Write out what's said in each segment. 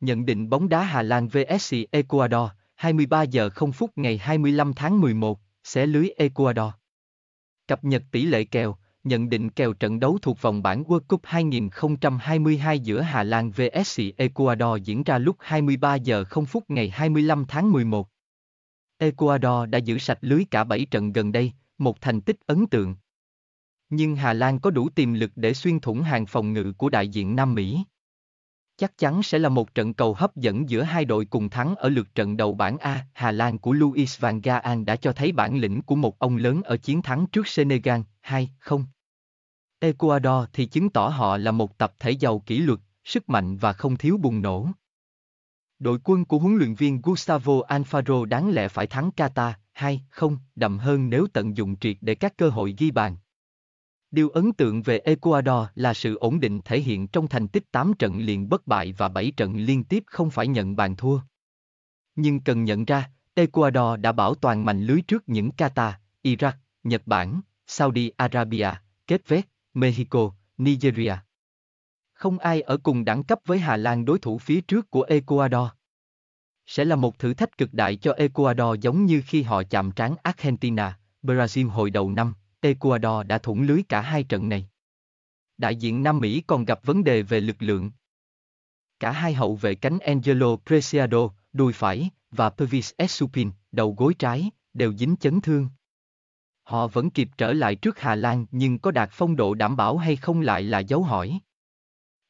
Nhận định bóng đá Hà Lan vs Ecuador, 23 giờ 0 phút ngày 25 tháng 11, xé lưới Ecuador. Cập nhật tỷ lệ kèo, nhận định kèo trận đấu thuộc vòng bảng World Cup 2022 giữa Hà Lan vs Ecuador diễn ra lúc 23 giờ 0 phút ngày 25 tháng 11. Ecuador đã giữ sạch lưới cả 7 trận gần đây, một thành tích ấn tượng. Nhưng Hà Lan có đủ tiềm lực để xuyên thủng hàng phòng ngự của đại diện Nam Mỹ. Chắc chắn sẽ là một trận cầu hấp dẫn giữa hai đội cùng thắng ở lượt trận đầu bảng A. Hà Lan của Luis Van Gaal đã cho thấy bản lĩnh của một ông lớn ở chiến thắng trước Senegal, 2-0. Ecuador thì chứng tỏ họ là một tập thể giàu kỷ luật, sức mạnh và không thiếu bùng nổ. Đội quân của huấn luyện viên Gustavo Alfaro đáng lẽ phải thắng Qatar, 2-0, đậm hơn nếu tận dụng triệt để các cơ hội ghi bàn. Điều ấn tượng về Ecuador là sự ổn định thể hiện trong thành tích 8 trận liền bất bại và 7 trận liên tiếp không phải nhận bàn thua. Nhưng cần nhận ra, Ecuador đã bảo toàn mạnh lưới trước những Qatar, Iraq, Nhật Bản, Saudi Arabia, Kết Vét, Mexico, Nigeria. Không ai ở cùng đẳng cấp với Hà Lan đối thủ phía trước của Ecuador. Sẽ là một thử thách cực đại cho Ecuador giống như khi họ chạm trán Argentina, Brazil hồi đầu năm Ecuador đã thủng lưới cả hai trận này. Đại diện Nam Mỹ còn gặp vấn đề về lực lượng. Cả hai hậu vệ cánh Angelo Preciado, đùi phải, và Pervis Esupin, đầu gối trái, đều dính chấn thương. Họ vẫn kịp trở lại trước Hà Lan nhưng có đạt phong độ đảm bảo hay không lại là dấu hỏi.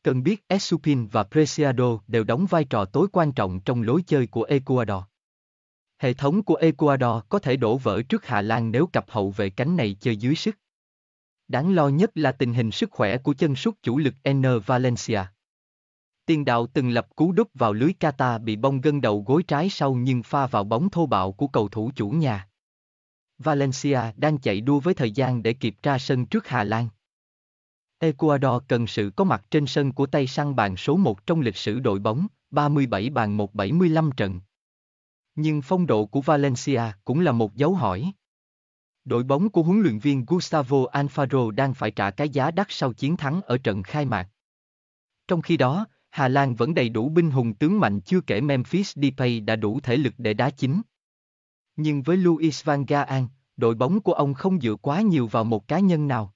Cần biết Esupin và Preciado đều đóng vai trò tối quan trọng trong lối chơi của Ecuador. Hệ thống của Ecuador có thể đổ vỡ trước Hà Lan nếu cặp hậu vệ cánh này chơi dưới sức. Đáng lo nhất là tình hình sức khỏe của chân sút chủ lực N Valencia. Tiền đạo từng lập cú đúp vào lưới Qatar bị bong gân đầu gối trái sau nhưng pha vào bóng thô bạo của cầu thủ chủ nhà. Valencia đang chạy đua với thời gian để kịp ra sân trước Hà Lan. Ecuador cần sự có mặt trên sân của tay săn bàn số 1 trong lịch sử đội bóng, 37 bàn 175 trận. Nhưng phong độ của Valencia cũng là một dấu hỏi. Đội bóng của huấn luyện viên Gustavo Alfaro đang phải trả cái giá đắt sau chiến thắng ở trận khai mạc. Trong khi đó, Hà Lan vẫn đầy đủ binh hùng tướng mạnh chưa kể Memphis Depay đã đủ thể lực để đá chính. Nhưng với Luis Van Gaal, đội bóng của ông không dựa quá nhiều vào một cá nhân nào.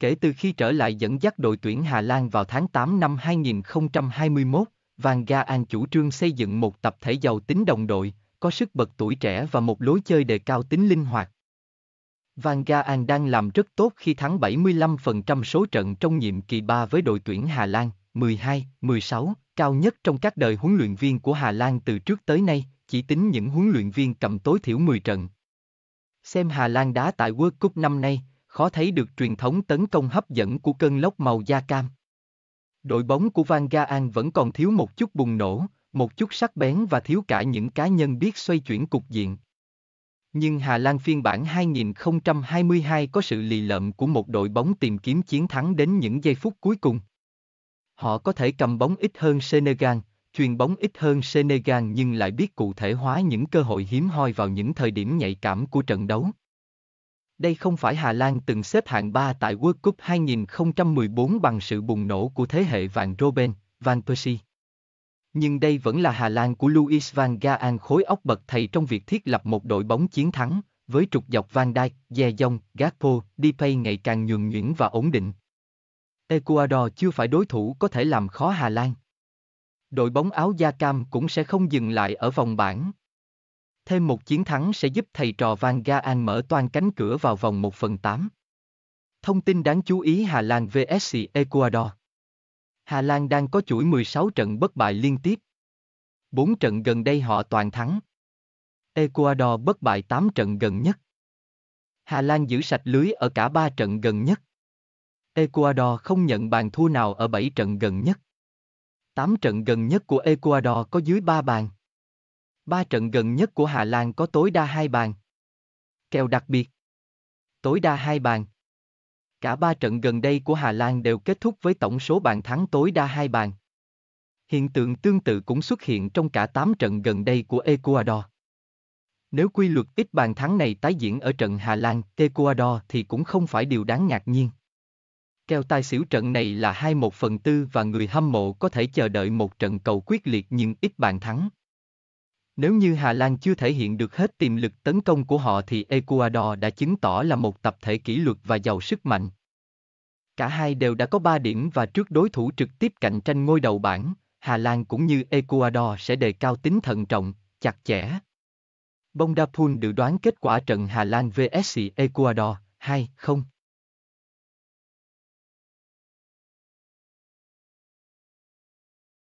Kể từ khi trở lại dẫn dắt đội tuyển Hà Lan vào tháng 8 năm 2021, Van Gaal chủ trương xây dựng một tập thể giàu tính đồng đội, có sức bật tuổi trẻ và một lối chơi đề cao tính linh hoạt. Van Gaal đang làm rất tốt khi thắng 75% số trận trong nhiệm kỳ 3 với đội tuyển Hà Lan, 12, 16, cao nhất trong các đời huấn luyện viên của Hà Lan từ trước tới nay, chỉ tính những huấn luyện viên cầm tối thiểu 10 trận. Xem Hà Lan đá tại World Cup năm nay, khó thấy được truyền thống tấn công hấp dẫn của cơn lốc màu da cam đội bóng của Van Gaal vẫn còn thiếu một chút bùng nổ, một chút sắc bén và thiếu cả những cá nhân biết xoay chuyển cục diện. Nhưng Hà Lan phiên bản 2022 có sự lì lợm của một đội bóng tìm kiếm chiến thắng đến những giây phút cuối cùng. Họ có thể cầm bóng ít hơn Senegal, truyền bóng ít hơn Senegal nhưng lại biết cụ thể hóa những cơ hội hiếm hoi vào những thời điểm nhạy cảm của trận đấu. Đây không phải Hà Lan từng xếp hạng 3 tại World Cup 2014 bằng sự bùng nổ của thế hệ vàng Robben, Van Persie. Nhưng đây vẫn là Hà Lan của Louis van Gaal khối óc bậc thầy trong việc thiết lập một đội bóng chiến thắng, với trục dọc Van Dijk, De Jong, Gakpo, Depay ngày càng nhường nhuyễn và ổn định. Ecuador chưa phải đối thủ có thể làm khó Hà Lan. Đội bóng áo da cam cũng sẽ không dừng lại ở vòng bảng. Thêm một chiến thắng sẽ giúp thầy trò Van Gaal mở toan cánh cửa vào vòng 1 phần 8. Thông tin đáng chú ý Hà Lan vs Ecuador Hà Lan đang có chuỗi 16 trận bất bại liên tiếp. 4 trận gần đây họ toàn thắng. Ecuador bất bại 8 trận gần nhất. Hà Lan giữ sạch lưới ở cả 3 trận gần nhất. Ecuador không nhận bàn thua nào ở 7 trận gần nhất. 8 trận gần nhất của Ecuador có dưới 3 bàn. Ba trận gần nhất của Hà Lan có tối đa hai bàn. Kèo đặc biệt. Tối đa hai bàn. Cả ba trận gần đây của Hà Lan đều kết thúc với tổng số bàn thắng tối đa hai bàn. Hiện tượng tương tự cũng xuất hiện trong cả 8 trận gần đây của Ecuador. Nếu quy luật ít bàn thắng này tái diễn ở trận Hà Lan, Ecuador thì cũng không phải điều đáng ngạc nhiên. Kèo tài xỉu trận này là 21 phần tư và người hâm mộ có thể chờ đợi một trận cầu quyết liệt nhưng ít bàn thắng. Nếu như Hà Lan chưa thể hiện được hết tiềm lực tấn công của họ thì Ecuador đã chứng tỏ là một tập thể kỷ luật và giàu sức mạnh. Cả hai đều đã có 3 điểm và trước đối thủ trực tiếp cạnh tranh ngôi đầu bảng, Hà Lan cũng như Ecuador sẽ đề cao tính thận trọng, chặt chẽ. Bongdapun dự đoán kết quả trận Hà Lan vs Ecuador 2-0.